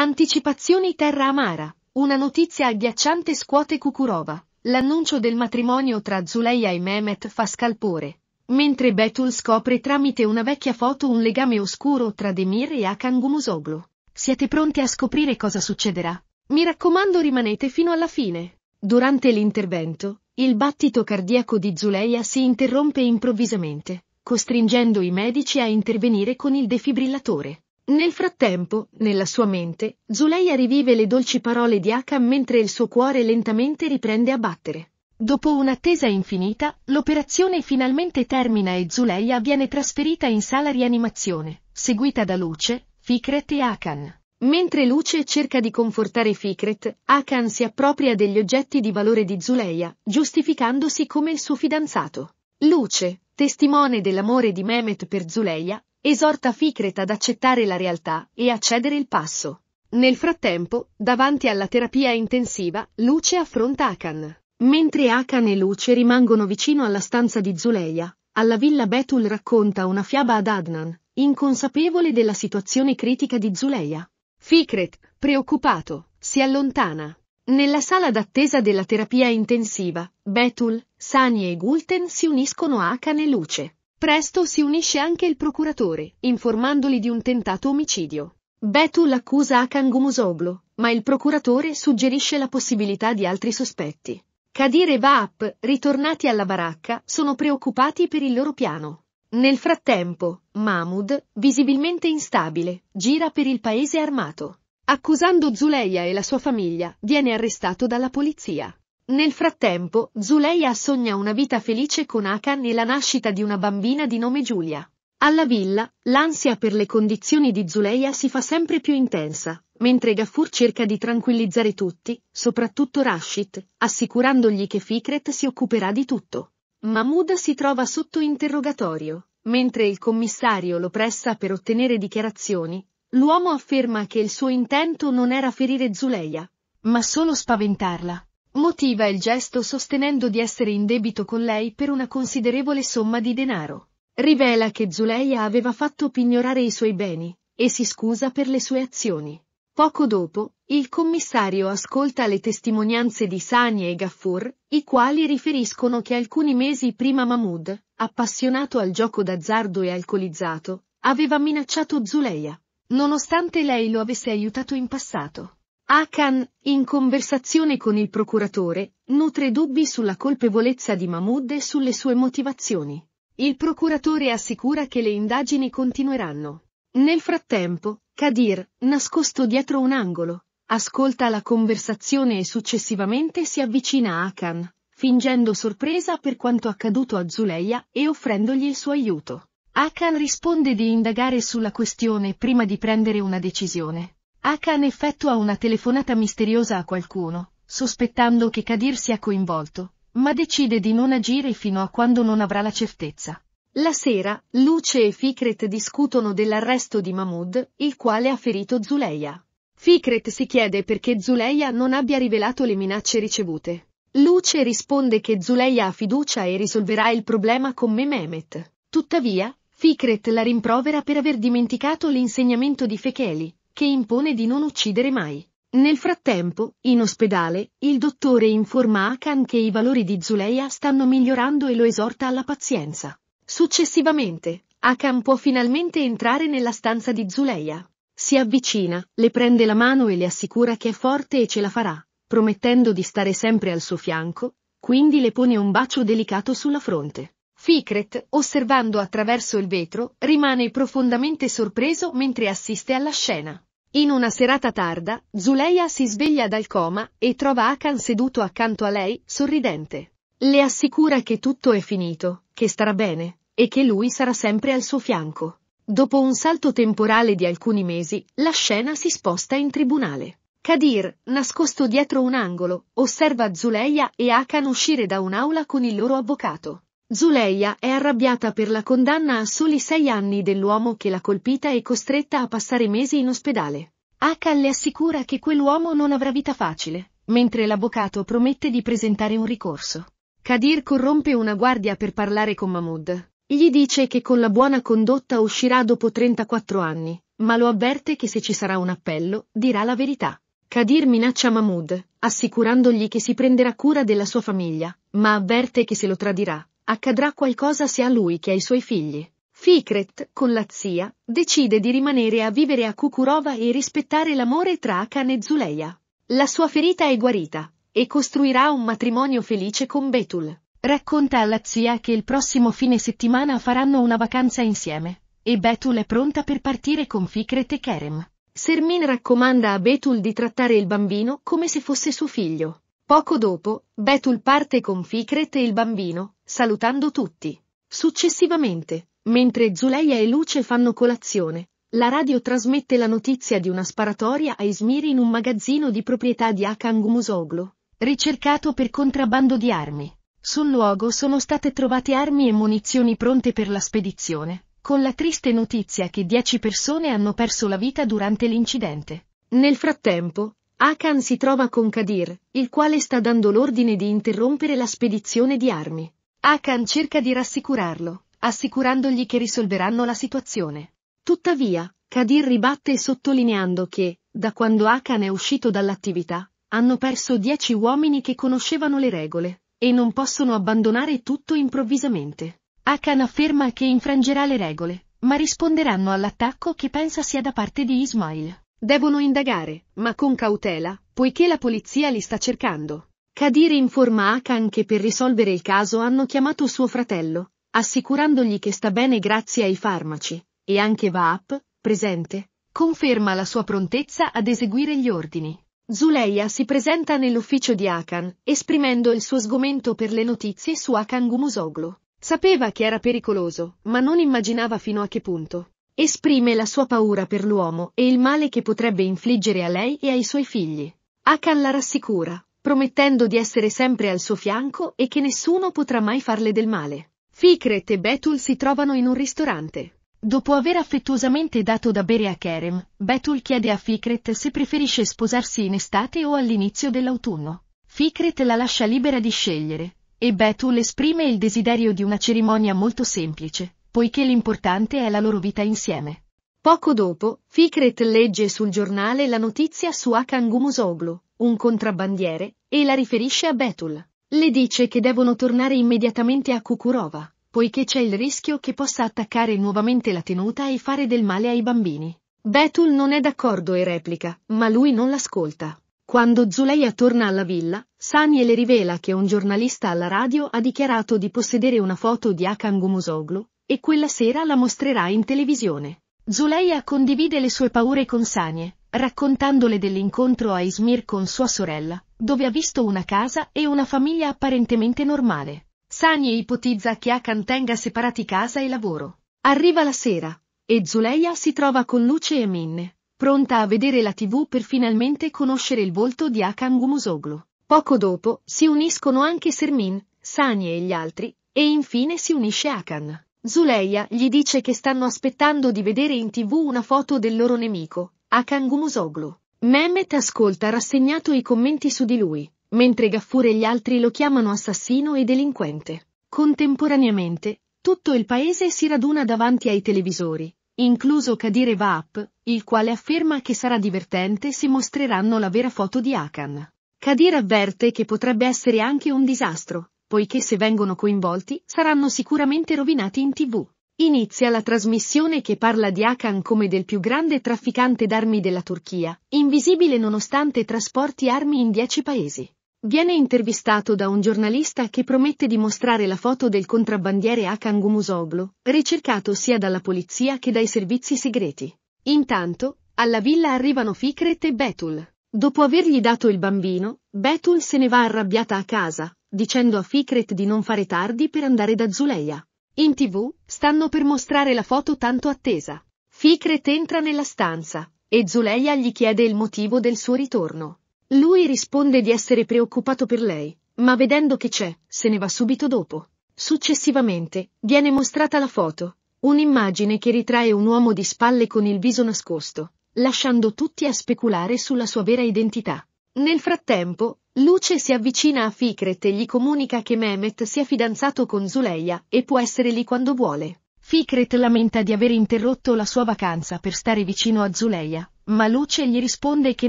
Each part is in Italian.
Anticipazioni Terra Amara. Una notizia agghiacciante scuote Kukurova. L'annuncio del matrimonio tra Zuleia e Mehmet fa scalpore. Mentre Betul scopre tramite una vecchia foto un legame oscuro tra Demir e Akan Gumusoglu. Siete pronti a scoprire cosa succederà? Mi raccomando rimanete fino alla fine. Durante l'intervento, il battito cardiaco di Zuleia si interrompe improvvisamente, costringendo i medici a intervenire con il defibrillatore. Nel frattempo, nella sua mente, Zuleia rivive le dolci parole di Aka mentre il suo cuore lentamente riprende a battere. Dopo un'attesa infinita, l'operazione finalmente termina e Zuleia viene trasferita in sala rianimazione, seguita da Luce, Fikret e Akan. Mentre Luce cerca di confortare Fikret, Akan si appropria degli oggetti di valore di Zuleia, giustificandosi come il suo fidanzato. Luce, testimone dell'amore di Mehmet per Zuleia, esorta Ficret ad accettare la realtà e a cedere il passo. Nel frattempo, davanti alla terapia intensiva, Luce affronta Akan. Mentre Akan e Luce rimangono vicino alla stanza di Zuleia, alla villa Betul racconta una fiaba ad Adnan, inconsapevole della situazione critica di Zuleia. Ficret, preoccupato, si allontana. Nella sala d'attesa della terapia intensiva, Betul, Sani e Gulten si uniscono a Akan e Luce. Presto si unisce anche il procuratore, informandoli di un tentato omicidio. Betul accusa Akan Gumusoglu, ma il procuratore suggerisce la possibilità di altri sospetti. Kadir e Vaap, ritornati alla baracca, sono preoccupati per il loro piano. Nel frattempo, Mahmud, visibilmente instabile, gira per il paese armato. Accusando Zuleia e la sua famiglia, viene arrestato dalla polizia. Nel frattempo, Zuleia sogna una vita felice con Akan e la nascita di una bambina di nome Giulia. Alla villa, l'ansia per le condizioni di Zuleia si fa sempre più intensa, mentre Gaffur cerca di tranquillizzare tutti, soprattutto Rashid, assicurandogli che Fikret si occuperà di tutto. Mahmoud si trova sotto interrogatorio, mentre il commissario lo pressa per ottenere dichiarazioni, l'uomo afferma che il suo intento non era ferire Zuleia, ma solo spaventarla. Motiva il gesto sostenendo di essere in debito con lei per una considerevole somma di denaro. Rivela che Zuleia aveva fatto pignorare i suoi beni, e si scusa per le sue azioni. Poco dopo, il commissario ascolta le testimonianze di Sani e Gaffur, i quali riferiscono che alcuni mesi prima Mahmoud, appassionato al gioco d'azzardo e alcolizzato, aveva minacciato Zuleia, nonostante lei lo avesse aiutato in passato. Akan, in conversazione con il procuratore, nutre dubbi sulla colpevolezza di Mahmoud e sulle sue motivazioni. Il procuratore assicura che le indagini continueranno. Nel frattempo, Kadir, nascosto dietro un angolo, ascolta la conversazione e successivamente si avvicina a Akan, fingendo sorpresa per quanto accaduto a Zuleya e offrendogli il suo aiuto. Akan risponde di indagare sulla questione prima di prendere una decisione. Akan effettua una telefonata misteriosa a qualcuno, sospettando che Kadir sia coinvolto, ma decide di non agire fino a quando non avrà la certezza. La sera, Luce e Fikret discutono dell'arresto di Mahmoud, il quale ha ferito Zuleia. Fikret si chiede perché Zuleia non abbia rivelato le minacce ricevute. Luce risponde che Zuleia ha fiducia e risolverà il problema con Mehmet. Tuttavia, Fikret la rimprovera per aver dimenticato l'insegnamento di Fekeli, che impone di non uccidere mai. Nel frattempo, in ospedale, il dottore informa Akan che i valori di Zuleia stanno migliorando e lo esorta alla pazienza. Successivamente, Akan può finalmente entrare nella stanza di Zuleia. Si avvicina, le prende la mano e le assicura che è forte e ce la farà, promettendo di stare sempre al suo fianco, quindi le pone un bacio delicato sulla fronte. Fikret, osservando attraverso il vetro, rimane profondamente sorpreso mentre assiste alla scena. In una serata tarda, Zuleia si sveglia dal coma e trova Akan seduto accanto a lei, sorridente. Le assicura che tutto è finito, che starà bene, e che lui sarà sempre al suo fianco. Dopo un salto temporale di alcuni mesi, la scena si sposta in tribunale. Kadir, nascosto dietro un angolo, osserva Zuleia e Akan uscire da un'aula con il loro avvocato. Zuleia è arrabbiata per la condanna a soli sei anni dell'uomo che l'ha colpita e costretta a passare mesi in ospedale. H le assicura che quell'uomo non avrà vita facile, mentre l'avvocato promette di presentare un ricorso. Kadir corrompe una guardia per parlare con Mahmoud. Gli dice che con la buona condotta uscirà dopo 34 anni, ma lo avverte che se ci sarà un appello, dirà la verità. Kadir minaccia Mahmoud, assicurandogli che si prenderà cura della sua famiglia, ma avverte che se lo tradirà, accadrà qualcosa sia a lui che ai suoi figli. Fikret, con la zia, decide di rimanere a vivere a Kukurova e rispettare l'amore tra Akan e Zuleia. La sua ferita è guarita, e costruirà un matrimonio felice con Betul. Racconta alla zia che il prossimo fine settimana faranno una vacanza insieme, e Betul è pronta per partire con Fikret e Kerem. Sermin raccomanda a Betul di trattare il bambino come se fosse suo figlio. Poco dopo, Betul parte con Fikret e il bambino, salutando tutti. Successivamente, mentre Zuleia e Luce fanno colazione, la radio trasmette la notizia di una sparatoria a Izmir in un magazzino di proprietà di Akan Musoglu, ricercato per contrabbando di armi. Sul luogo sono state trovate armi e munizioni pronte per la spedizione, con la triste notizia che 10 persone hanno perso la vita durante l'incidente. Nel frattempo, Akan si trova con Kadir, il quale sta dando l'ordine di interrompere la spedizione di armi. Akan cerca di rassicurarlo, assicurandogli che risolveranno la situazione. Tuttavia, Kadir ribatte sottolineando che, da quando Akan è uscito dall'attività, hanno perso dieci uomini che conoscevano le regole, e non possono abbandonare tutto improvvisamente. Akan afferma che infrangerà le regole, ma risponderanno all'attacco che pensa sia da parte di Ismail. Devono indagare, ma con cautela, poiché la polizia li sta cercando. Kadir informa Akan che per risolvere il caso hanno chiamato suo fratello, assicurandogli che sta bene grazie ai farmaci, e anche Vaap, presente, conferma la sua prontezza ad eseguire gli ordini. Zuleia si presenta nell'ufficio di Akan, esprimendo il suo sgomento per le notizie su Akan Gumosoglo. Sapeva che era pericoloso, ma non immaginava fino a che punto esprime la sua paura per l'uomo e il male che potrebbe infliggere a lei e ai suoi figli. Akan la rassicura, promettendo di essere sempre al suo fianco e che nessuno potrà mai farle del male. Fikret e Betul si trovano in un ristorante. Dopo aver affettuosamente dato da bere a Kerem, Betul chiede a Fikret se preferisce sposarsi in estate o all'inizio dell'autunno. Fikret la lascia libera di scegliere, e Betul esprime il desiderio di una cerimonia molto semplice, poiché l'importante è la loro vita insieme. Poco dopo, Fikret legge sul giornale la notizia su Akan Gumusoglu, un contrabbandiere, e la riferisce a Betul. Le dice che devono tornare immediatamente a Kukurova, poiché c'è il rischio che possa attaccare nuovamente la tenuta e fare del male ai bambini. Betul non è d'accordo e replica, ma lui non l'ascolta. Quando Zuleia torna alla villa, Sani le rivela che un giornalista alla radio ha dichiarato di possedere una foto di Akan Gumusoglu, e quella sera la mostrerà in televisione. Zuleia condivide le sue paure con Sanie, raccontandole dell'incontro a Izmir con sua sorella, dove ha visto una casa e una famiglia apparentemente normale. Sanie ipotizza che Akan tenga separati casa e lavoro. Arriva la sera, e Zuleia si trova con Luce e Minne, pronta a vedere la tv per finalmente conoscere il volto di Akan Gumusoglu. Poco dopo si uniscono anche Sermin, Sanie e gli altri, e infine si unisce Akan. Zuleia gli dice che stanno aspettando di vedere in tv una foto del loro nemico, Akan Gumusoglu. Mehmet ascolta rassegnato i commenti su di lui, mentre Gaffur e gli altri lo chiamano assassino e delinquente. Contemporaneamente, tutto il paese si raduna davanti ai televisori, incluso Kadir Vaap, il quale afferma che sarà divertente se mostreranno la vera foto di Akan. Kadir avverte che potrebbe essere anche un disastro, poiché se vengono coinvolti saranno sicuramente rovinati in tv. Inizia la trasmissione che parla di Akan come del più grande trafficante d'armi della Turchia, invisibile nonostante trasporti armi in dieci paesi. Viene intervistato da un giornalista che promette di mostrare la foto del contrabbandiere Akan Gumusoglu, ricercato sia dalla polizia che dai servizi segreti. Intanto, alla villa arrivano Fikret e Betul. Dopo avergli dato il bambino, Betul se ne va arrabbiata a casa, dicendo a Fikret di non fare tardi per andare da Zuleia. In tv, stanno per mostrare la foto tanto attesa. Fikret entra nella stanza, e Zuleia gli chiede il motivo del suo ritorno. Lui risponde di essere preoccupato per lei, ma vedendo che c'è, se ne va subito dopo. Successivamente, viene mostrata la foto, un'immagine che ritrae un uomo di spalle con il viso nascosto, lasciando tutti a speculare sulla sua vera identità. Nel frattempo, Luce si avvicina a Fikret e gli comunica che Mehmet si è fidanzato con Zuleia e può essere lì quando vuole. Fikret lamenta di aver interrotto la sua vacanza per stare vicino a Zuleia, ma Luce gli risponde che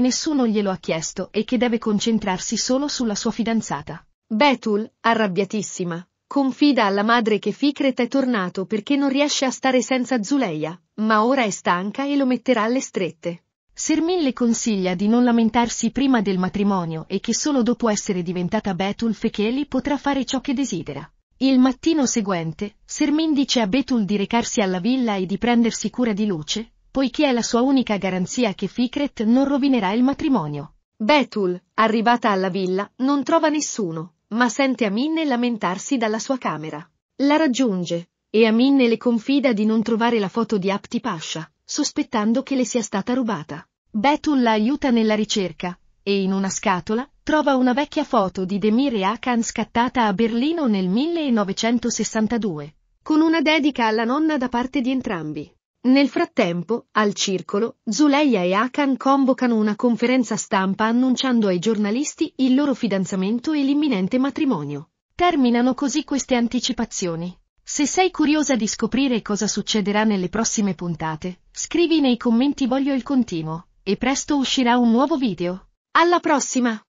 nessuno glielo ha chiesto e che deve concentrarsi solo sulla sua fidanzata. Betul, arrabbiatissima, confida alla madre che Fikret è tornato perché non riesce a stare senza Zuleia, ma ora è stanca e lo metterà alle strette. Sermin le consiglia di non lamentarsi prima del matrimonio e che solo dopo essere diventata Betul Fekeli potrà fare ciò che desidera. Il mattino seguente, Sermin dice a Betul di recarsi alla villa e di prendersi cura di Luce, poiché è la sua unica garanzia che Fikret non rovinerà il matrimonio. Betul, arrivata alla villa, non trova nessuno, ma sente Aminne lamentarsi dalla sua camera. La raggiunge, e Aminne le confida di non trovare la foto di Apti Pasha, sospettando che le sia stata rubata. Betul la aiuta nella ricerca, e in una scatola trova una vecchia foto di Demir e Akan scattata a Berlino nel 1962, con una dedica alla nonna da parte di entrambi. Nel frattempo, al circolo, Zuleia e Akan convocano una conferenza stampa annunciando ai giornalisti il loro fidanzamento e l'imminente matrimonio. Terminano così queste anticipazioni. Se sei curiosa di scoprire cosa succederà nelle prossime puntate, scrivi nei commenti voglio il continuo e presto uscirà un nuovo video. Alla prossima!